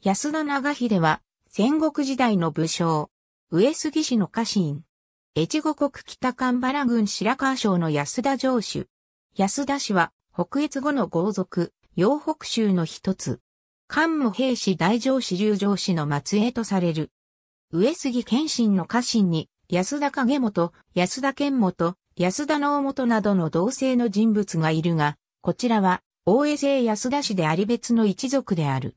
安田長秀は、戦国時代の武将、上杉氏の家臣、越後国北神原郡白川省の安田城主。安田氏は、北越後の豪族、洋北州の一つ。関武平氏大城氏十城氏の末裔とされる。上杉謙信の家臣に、安田影元、安田健元、安田直元などの同姓の人物がいるが、こちらは、大江勢安田氏であり別の一族である。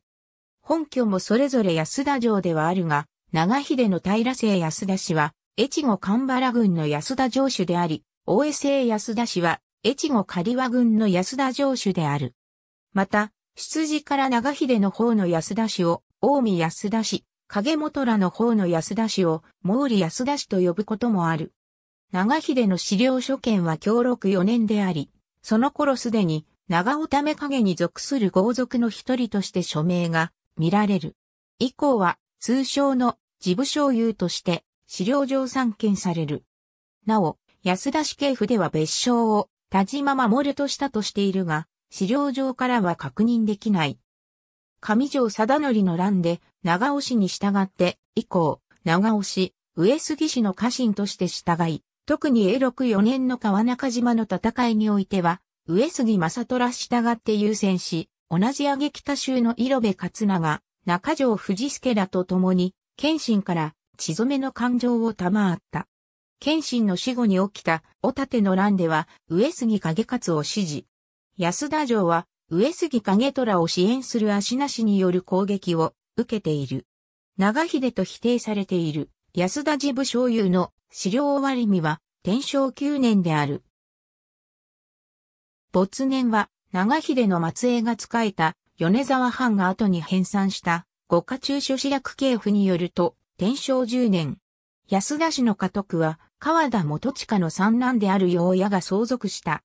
本拠もそれぞれ安田城ではあるが、長秀の平成安田氏は、越後神原郡の安田城主であり、大江姓安田氏は、越後刈羽郡の安田城主である。また、出自から長秀の方の安田氏を、近江安田氏、影本らの方の安田氏を、毛利安田氏と呼ぶこともある。長秀の資料所見は協禄4年であり、その頃すでに、長尾為影に属する豪族の一人として署名が見られる。以降は通称の事務所有として資料上散見される。なお、安田市系府では別称を田島守としたとしているが、資料上からは確認できない。上条貞則の乱で長尾氏に従って以降、長尾氏、上杉氏の家臣として従い、特に永禄4年の川中島の戦いにおいては、上杉正虎従って優先し、同じ挙北州の色部勝長、中条藤助らと共に、謙信から血染めの感情を賜った。謙信の死後に起きたおたての乱では、上杉景勝を支持。安田城は、上杉景虎を支援する足なしによる攻撃を受けている。長秀と否定されている安田治部醤油の資料終わりには天正9年である。没年は長秀の末裔が仕えた米沢藩が後に編纂した五家中書志略系譜によると、天正10年、安田氏の家督は川田元親の三男であるう親が相続した。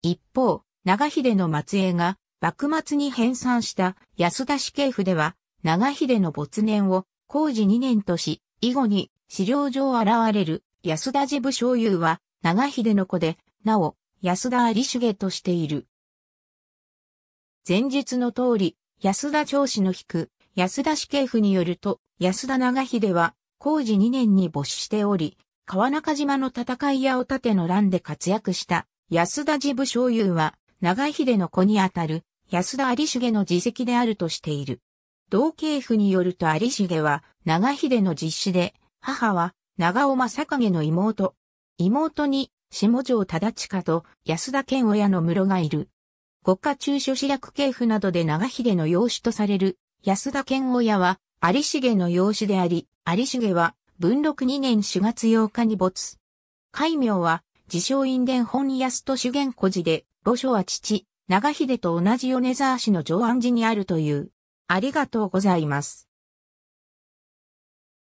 一方、長秀の末裔が幕末に編纂した安田氏系譜では、長秀の没年を工事2年とし、以後に資料上現れる安田寺部将友は長秀の子で、なお安田有重としている。前日の通り、安田長子の引く、安田死刑府によると、安田長秀は、工事2年に没しており、川中島の戦い屋を盾ての乱で活躍した、安田事部少輔は、長秀の子にあたる、安田有重の自席であるとしている。同系譜によると有重は、長秀の実子で、母は、長尾正景の妹。妹に、下條忠親と安田健親の室がいる。国家中書志略系譜などで長秀の養子とされる安田健親は有重の養子であり、有重は文禄2年4月8日に没。戒名は自称院伝本安と主元古事で、墓所は父、長秀と同じ米沢市の上安寺にあるという。ありがとうございます。